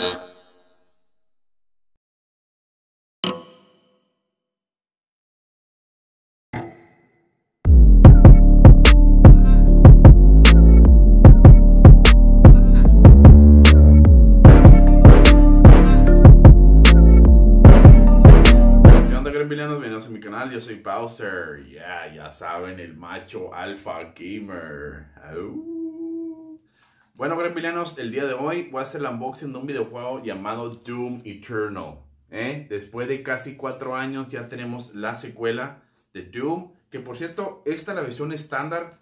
¿Qué onda Bienvenidos a mi canal, yo soy Bowser. ya ya saben el macho alfa Gamer. Bueno, gremilianos, el día de hoy voy a hacer el unboxing de un videojuego llamado Doom Eternal. ¿eh? Después de casi cuatro años ya tenemos la secuela de Doom. Que por cierto, esta es la versión estándar.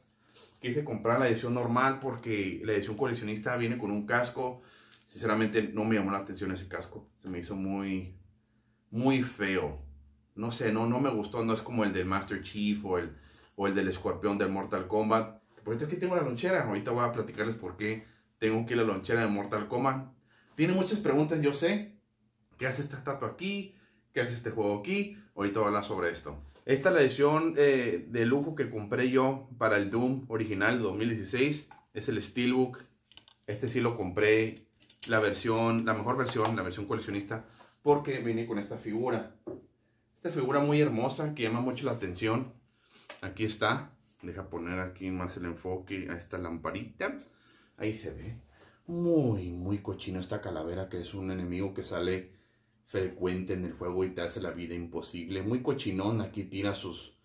Quise comprar la edición normal porque la edición coleccionista viene con un casco. Sinceramente no me llamó la atención ese casco. Se me hizo muy, muy feo. No sé, no, no me gustó. No es como el del Master Chief o el, o el del escorpión del Mortal Kombat. Por aquí tengo la lonchera. Ahorita voy a platicarles por qué tengo aquí la lonchera de Mortal Kombat. Tiene muchas preguntas, yo sé. ¿Qué hace esta estatua aquí? ¿Qué hace este juego aquí? Ahorita voy a hablar sobre esto. Esta es la edición eh, de lujo que compré yo para el Doom original 2016. Es el Steelbook. Este sí lo compré, la versión, la mejor versión, la versión coleccionista, porque viene con esta figura. Esta figura muy hermosa que llama mucho la atención. Aquí está. Deja poner aquí más el enfoque a esta lamparita. Ahí se ve. Muy, muy cochino esta calavera que es un enemigo que sale frecuente en el juego y te hace la vida imposible. Muy cochinón. Aquí tira sus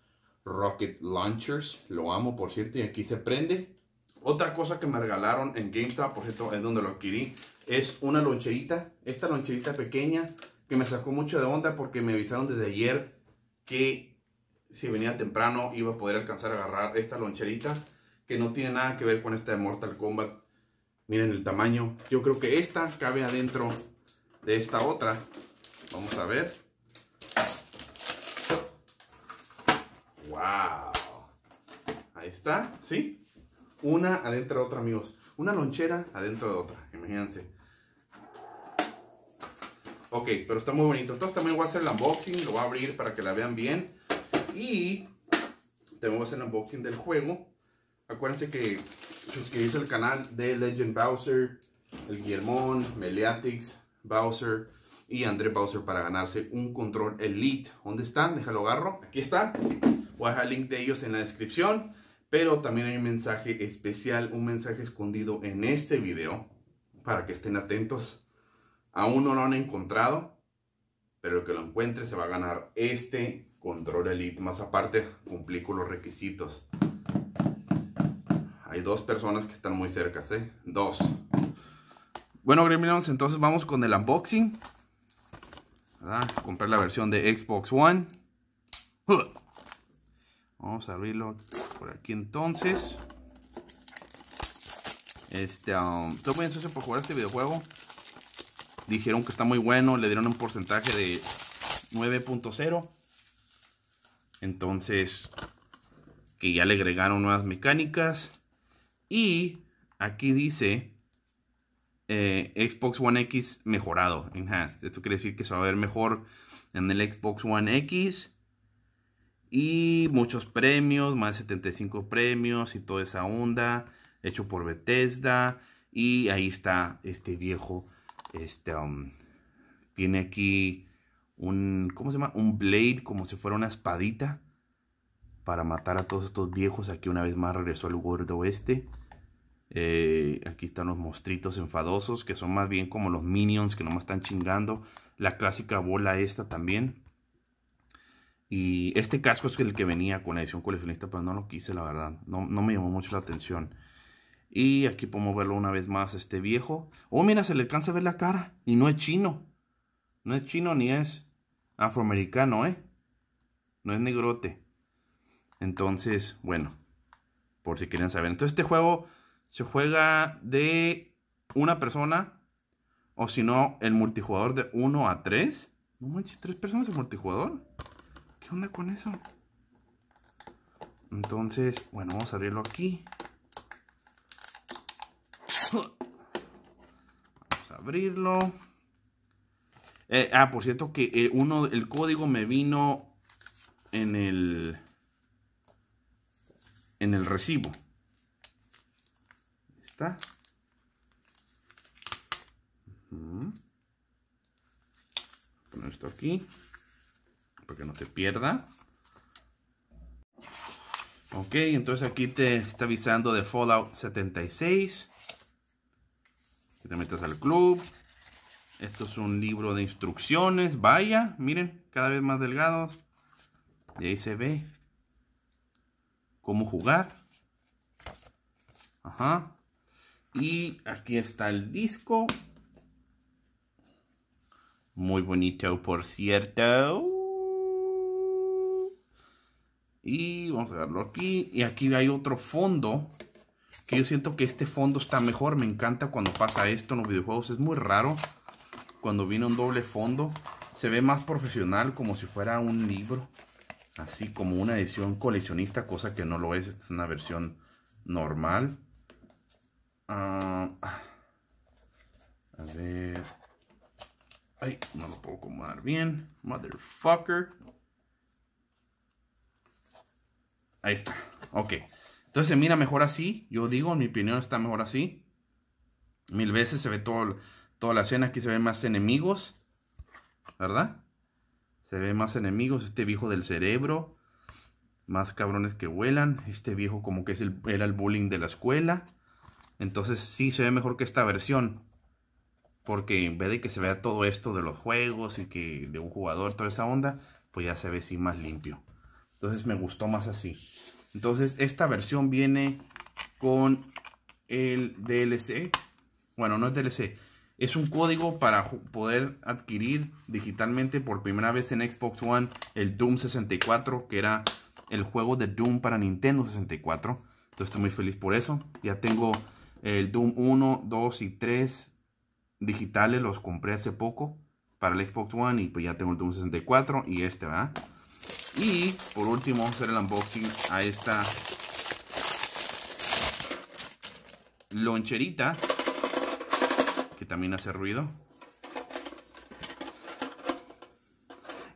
rocket launchers. Lo amo, por cierto. Y aquí se prende. Otra cosa que me regalaron en GameStop, por cierto, es donde lo adquirí, es una loncherita. Esta loncherita pequeña que me sacó mucho de onda porque me avisaron desde ayer que si venía temprano, iba a poder alcanzar a agarrar esta loncherita que no tiene nada que ver con esta de Mortal Kombat. Miren el tamaño. Yo creo que esta cabe adentro de esta otra. Vamos a ver. ¡Wow! Ahí está, ¿sí? Una adentro de otra, amigos. Una lonchera adentro de otra, imagínense. Ok, pero está muy bonito. Entonces también voy a hacer el unboxing, lo voy a abrir para que la vean bien. Y tenemos el unboxing del juego. Acuérdense que suscribirse al canal de Legend Bowser, el Guillermo, Meliatix, Bowser y André Bowser para ganarse un control Elite. ¿Dónde están? Déjalo agarro. Aquí está. Voy a dejar el link de ellos en la descripción. Pero también hay un mensaje especial, un mensaje escondido en este video para que estén atentos. Aún no lo han encontrado, pero el que lo encuentre se va a ganar este control elite. Más aparte, cumplí con los requisitos. Hay dos personas que están muy cerca, ¿eh? Dos. Bueno, Gremlins, entonces vamos con el unboxing. ¿Verdad? Compré la versión de Xbox One. Vamos a abrirlo por aquí entonces. Este, um, estoy muy ansioso por jugar este videojuego. Dijeron que está muy bueno, le dieron un porcentaje de 9.0. Entonces, que ya le agregaron nuevas mecánicas. Y aquí dice eh, Xbox One X mejorado, enhanced. Esto quiere decir que se va a ver mejor en el Xbox One X. Y muchos premios, más de 75 premios y toda esa onda. Hecho por Bethesda. Y ahí está este viejo. Este um, tiene aquí un, ¿cómo se llama? Un blade, como si fuera una espadita para matar a todos estos viejos. Aquí una vez más regresó el gordo este. Eh, aquí están los monstruitos enfadosos, que son más bien como los minions que no nomás están chingando. La clásica bola esta también. Y este casco es el que venía con la edición coleccionista, pero no lo quise, la verdad. No, no me llamó mucho la atención. Y aquí podemos verlo una vez más, este viejo. Oh, mira, se le alcanza a ver la cara. Y no es chino. No es chino ni es afroamericano, ¿eh? No es negrote. Entonces, bueno, por si quieren saber. Entonces este juego se juega de una persona o si no, el multijugador de 1 a 3. No manches, tres personas en multijugador. ¿Qué onda con eso? Entonces, bueno, vamos a abrirlo aquí. Vamos a abrirlo. Eh, ah, por cierto que eh, uno, el código me vino en el, en el recibo. ¿Está? Pon Poner esto aquí, para que no te pierda. Ok, entonces aquí te está avisando de Fallout 76. Que te metas al club. Esto es un libro de instrucciones. Vaya, miren, cada vez más delgados. Y ahí se ve cómo jugar. Ajá. Y aquí está el disco. Muy bonito, por cierto. Y vamos a darlo aquí. Y aquí hay otro fondo. Que yo siento que este fondo está mejor. Me encanta cuando pasa esto en los videojuegos. Es muy raro cuando viene un doble fondo se ve más profesional como si fuera un libro así como una edición coleccionista cosa que no lo es esta es una versión normal ah, a ver ay no lo puedo acomodar bien motherfucker ahí está ok entonces se mira mejor así yo digo en mi opinión está mejor así mil veces se ve todo Toda la escena aquí se ve más enemigos, ¿verdad? Se ve más enemigos, este viejo del cerebro, más cabrones que vuelan, este viejo como que es el, era el bullying de la escuela. Entonces sí se ve mejor que esta versión. Porque en vez de que se vea todo esto de los juegos y que de un jugador, toda esa onda, pues ya se ve así más limpio. Entonces me gustó más así. Entonces esta versión viene con el DLC. Bueno, no es DLC. Es un código para poder adquirir digitalmente por primera vez en Xbox One el Doom 64, que era el juego de Doom para Nintendo 64. Entonces estoy muy feliz por eso. Ya tengo el Doom 1, 2 y 3 digitales, los compré hace poco para el Xbox One y pues ya tengo el Doom 64 y este, ¿verdad? Y por último vamos a hacer el unboxing a esta loncherita también hace ruido.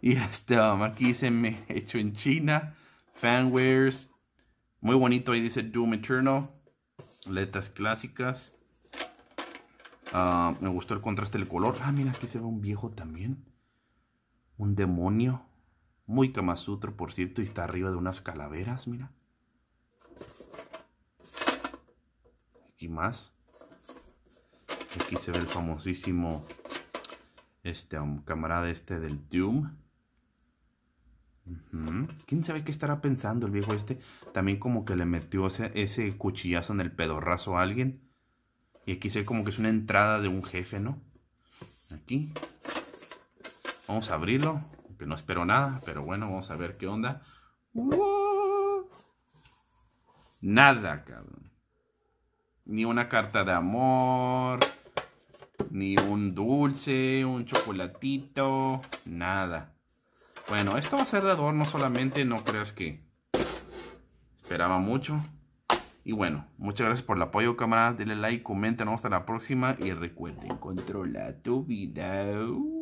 Y este, ah, aquí se me hecho en China. Fanwares. Muy bonito, ahí dice Doom Eternal. Letras clásicas. Ah, me gustó el contraste del color. Ah, mira, aquí se ve un viejo también. Un demonio. Muy Kamasutro, por cierto. Y está arriba de unas calaveras, mira. Aquí más. Aquí se ve el famosísimo este camarada este del Doom. ¿Quién sabe qué estará pensando el viejo este? También como que le metió ese, cuchillazo en el pedorrazo a alguien. Y aquí se ve como que es una entrada de un jefe, ¿no? Aquí. Vamos a abrirlo. Que no espero nada, pero bueno, vamos a ver qué onda. Nada, cabrón. Ni una carta de amor. Ni un dulce, un chocolatito, nada. Bueno, esto va a ser de adorno solamente, no creas que esperaba mucho. Y bueno, muchas gracias por el apoyo, camaradas. Denle like, comenten, hasta la próxima. Y recuerden, controla tu vida.